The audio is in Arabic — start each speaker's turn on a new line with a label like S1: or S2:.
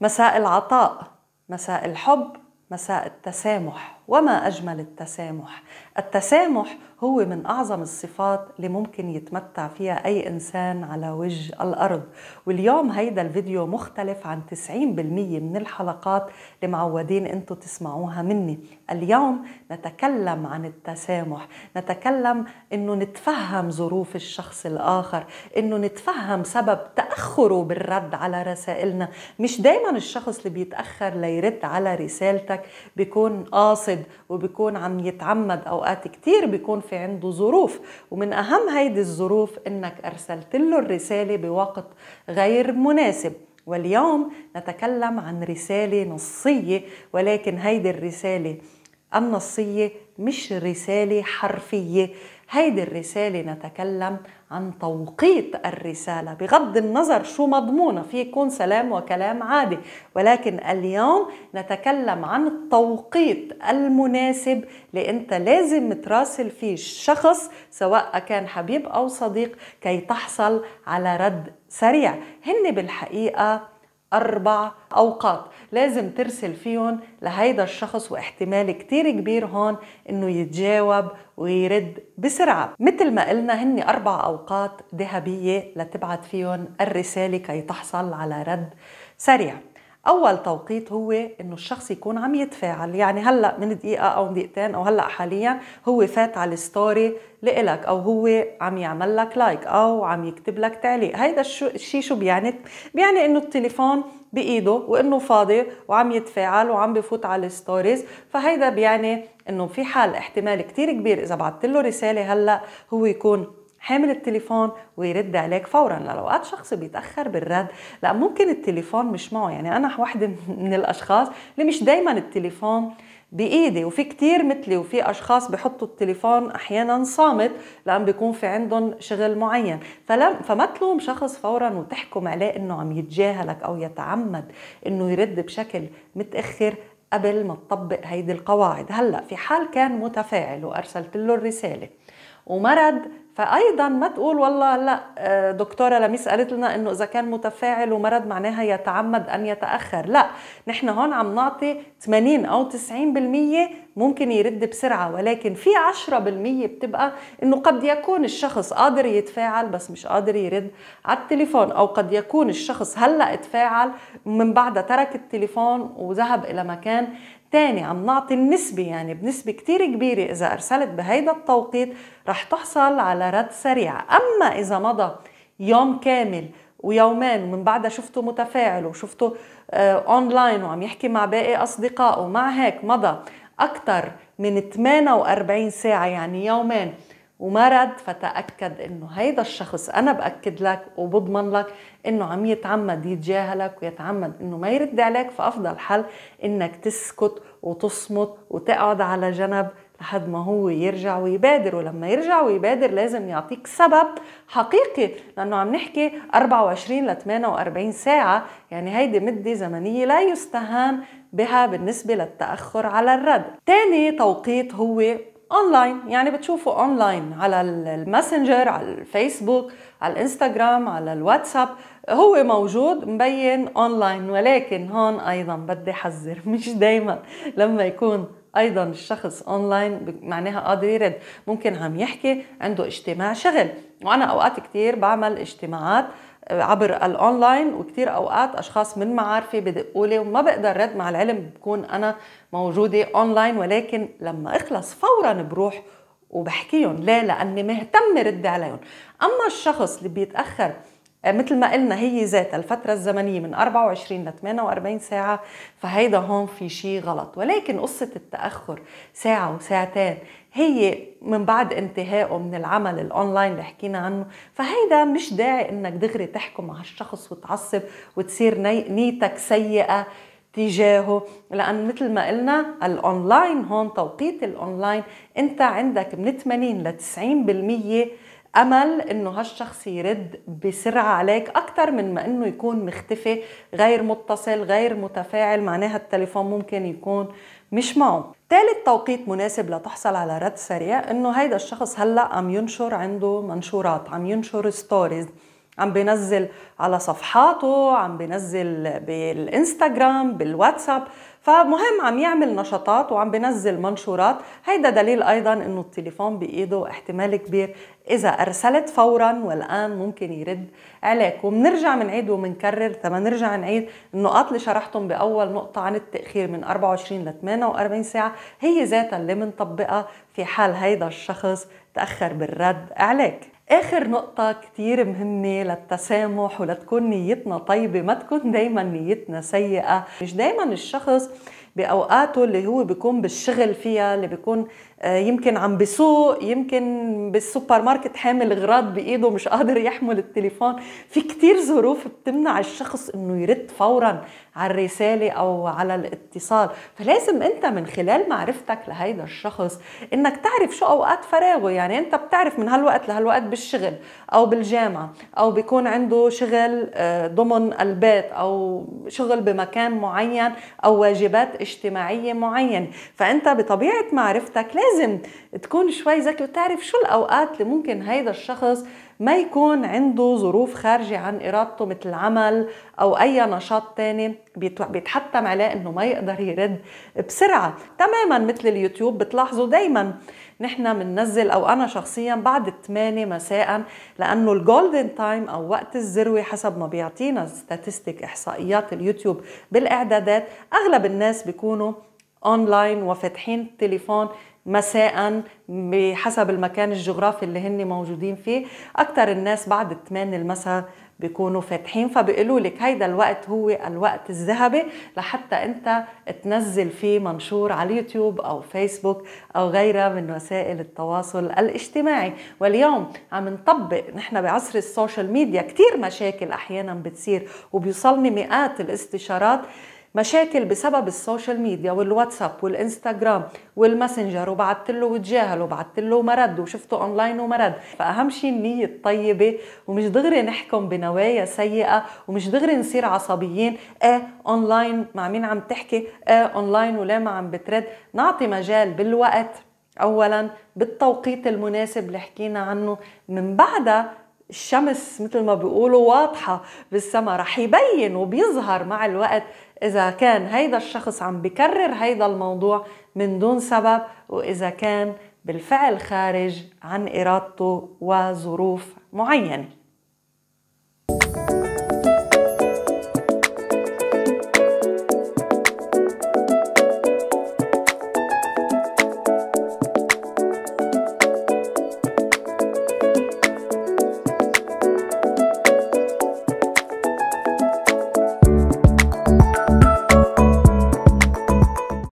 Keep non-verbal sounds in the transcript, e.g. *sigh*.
S1: مساء العطاء مساء الحب مساء التسامح وما أجمل التسامح التسامح هو من أعظم الصفات اللي ممكن يتمتع فيها أي إنسان على وجه الأرض واليوم هيدا الفيديو مختلف عن 90% من الحلقات اللي معودين أنتم تسمعوها مني اليوم نتكلم عن التسامح نتكلم أنه نتفهم ظروف الشخص الآخر أنه نتفهم سبب تأخره بالرد على رسائلنا مش دايما الشخص اللي بيتأخر ليرد على رسالتك بيكون قاصد بيجتهد وبيكون عم يتعمد اوقات كتير بيكون في عنده ظروف ومن اهم هيدي الظروف انك ارسلت له الرساله بوقت غير مناسب واليوم نتكلم عن رساله نصيه ولكن هيدي الرساله النصيه مش رساله حرفيه هيدي الرسالة نتكلم عن توقيت الرسالة بغض النظر شو مضمونها في يكون سلام وكلام عادي ولكن اليوم نتكلم عن التوقيت المناسب اللي انت لازم تراسل فيه الشخص سواء كان حبيب او صديق كي تحصل على رد سريع هن بالحقيقة أربع أوقات لازم ترسل فيهم لهيدا الشخص واحتمال كتير كبير هون إنه يتجاوب ويرد بسرعة مثل ما قلنا هن أربع أوقات ذهبية لتبعت فيهم الرسالة كي تحصل على رد سريع اول توقيت هو انه الشخص يكون عم يتفاعل يعني هلا من دقيقه او دقيقتين او هلا حاليا هو فات على الستوري لإلك او هو عم يعمل لك لايك او عم يكتب لك تعليق هيدا الشيء شو بيعني بيعني انه التليفون بايده وانه فاضي وعم يتفاعل وعم بفوت على الستوريز فهيدا بيعني انه في حال احتمال كتير كبير اذا بعثت له رساله هلا هو يكون حامل التليفون ويرد عليك فورا لأوقات شخص بيتاخر بالرد لا ممكن التليفون مش معه يعني انا *laughs* واحده من الاشخاص اللي مش دايما التليفون بايدي وفي كتير مثلي وفي اشخاص بحطوا التليفون احيانا صامت لان بيكون في عندهم شغل معين فلم فما تلوم شخص فورا وتحكم عليه انه عم يتجاهلك او يتعمد انه يرد بشكل متاخر قبل ما تطبق هيدي القواعد هلا في حال كان متفاعل وارسلت له الرساله ومرد فايضا ما تقول والله لا آه، دكتوره لميس قالت لنا انه اذا كان متفاعل ومرض معناها يتعمد ان يتاخر لا نحن هون عم نعطي 80 او 90% ممكن يرد بسرعة ولكن في 10% بتبقى انه قد يكون الشخص قادر يتفاعل بس مش قادر يرد على التليفون او قد يكون الشخص هلأ اتفاعل من بعدها ترك التليفون وذهب الى مكان تاني عم نعطي النسبة يعني بنسبة كتير كبيرة إذا أرسلت بهيدا التوقيت رح تحصل على رد سريع أما إذا مضى يوم كامل ويومان ومن بعدها شفته متفاعل وشفته آه، اونلاين وعم يحكي مع باقي اصدقائه مع هيك مضى أكثر من 48 ساعة يعني يومين ومرض فتأكد إنه هيدا الشخص أنا بأكد لك وبضمن لك إنه عم يتعمد يتجاهلك ويتعمد إنه ما يرد عليك فأفضل حل إنك تسكت وتصمت وتقعد على جنب لحد ما هو يرجع ويبادر ولما يرجع ويبادر لازم يعطيك سبب حقيقي لانه عم نحكي 24 ل 48 ساعه يعني هيدي مده زمنيه لا يستهان بها بالنسبه للتاخر على الرد تاني توقيت هو اونلاين يعني بتشوفوا اونلاين على الماسنجر على الفيسبوك على الانستغرام على الواتساب هو موجود مبين اونلاين ولكن هون ايضا بدي حذر مش دايما لما يكون ايضا الشخص اونلاين معناها قادر يرد ممكن عم يحكي عنده اجتماع شغل وانا اوقات كثير بعمل اجتماعات آه، عبر الاونلاين وكثير اوقات اشخاص من معارفي بدقوا لي وما بقدر رد مع العلم بكون انا موجوده اونلاين ولكن لما اخلص فورا بروح وبحكيهم ليه لاني مهتمه رد عليهم اما الشخص اللي بيتاخر آه، مثل ما قلنا هي ذات الفترة الزمنية من 24 ل 48 ساعة فهيدا هون في شيء غلط ولكن قصة التأخر ساعة وساعتين هي من بعد انتهائه من العمل الاونلاين اللي حكينا عنه فهيدا مش داعي انك دغري تحكم على الشخص وتعصب وتصير نيتك سيئة تجاهه لأن مثل ما قلنا الأونلاين هون توقيت الأونلاين أنت عندك من 80 ل 90% امل انه هالشخص يرد بسرعه عليك اكثر من ما انه يكون مختفي غير متصل غير متفاعل معناها التليفون ممكن يكون مش معه ثالث توقيت مناسب لتحصل على رد سريع انه هيدا الشخص هلا عم ينشر عنده منشورات عم ينشر ستوريز عم بنزل على صفحاته عم بنزل بالانستغرام بالواتساب فمهم عم يعمل نشاطات وعم بنزل منشورات هيدا دليل ايضا انه التليفون بايده احتمال كبير اذا ارسلت فورا والان ممكن يرد عليك وبنرجع بنعيد وبنكرر تما نرجع نعيد النقاط اللي شرحتهم باول نقطه عن التاخير من 24 ل 48 ساعه هي ذاتها اللي بنطبقها في حال هيدا الشخص تاخر بالرد عليك آخر نقطة كتير مهمة للتسامح ولتكون نيتنا طيبة ما تكون دايما نيتنا سيئة مش دايما الشخص باوقاته اللي هو بيكون بالشغل فيها اللي بيكون آه، يمكن عم بسوق يمكن بالسوبر ماركت حامل اغراض بايده مش قادر يحمل التليفون في كتير ظروف بتمنع الشخص انه يرد فورا على الرساله او على الاتصال فلازم انت من خلال معرفتك لهيدا الشخص انك تعرف شو اوقات فراغه يعني انت بتعرف من هالوقت لهالوقت بالشغل او بالجامعه او بيكون عنده شغل آه، ضمن البيت او شغل بمكان معين او واجبات اجتماعية معين فأنت بطبيعة معرفتك لازم تكون شوي ذكي وتعرف شو الأوقات اللي ممكن هيدا الشخص ما يكون عنده ظروف خارجة عن إرادته مثل العمل أو أي نشاط تاني بيتحتم عليه إنه ما يقدر يرد بسرعة تماما مثل اليوتيوب بتلاحظوا دايما نحن بننزل أو أنا شخصيا بعد 8 مساء لأنه الجولدن تايم أو وقت الذروة حسب ما بيعطينا ستاتستيك إحصائيات اليوتيوب بالإعدادات أغلب الناس بيكونوا اونلاين وفاتحين التليفون مساء بحسب المكان الجغرافي اللي هن موجودين فيه اكثر الناس بعد 8 المساء بيكونوا فاتحين فبيقولوا لك هيدا الوقت هو الوقت الذهبي لحتى انت تنزل فيه منشور على يوتيوب او فيسبوك او غيرها من وسائل التواصل الاجتماعي واليوم عم نطبق نحن بعصر السوشيال ميديا كتير مشاكل احيانا بتصير وبيوصلني مئات الاستشارات مشاكل بسبب السوشيال ميديا والواتساب والانستغرام والماسنجر وبعثت له وتجاهل وبعثت له رد وشفته اونلاين ومرد فاهم شيء النيه الطيبه ومش دغري نحكم بنوايا سيئه ومش دغري نصير عصبيين اه اونلاين مع مين عم تحكي اه اونلاين ولا ما عم بترد نعطي مجال بالوقت اولا بالتوقيت المناسب اللي حكينا عنه من بعدها الشمس مثل ما بيقولوا واضحة بالسما رح يبين وبيظهر مع الوقت إذا كان هيدا الشخص عم بكرر هيدا الموضوع من دون سبب وإذا كان بالفعل خارج عن إرادته وظروف معينة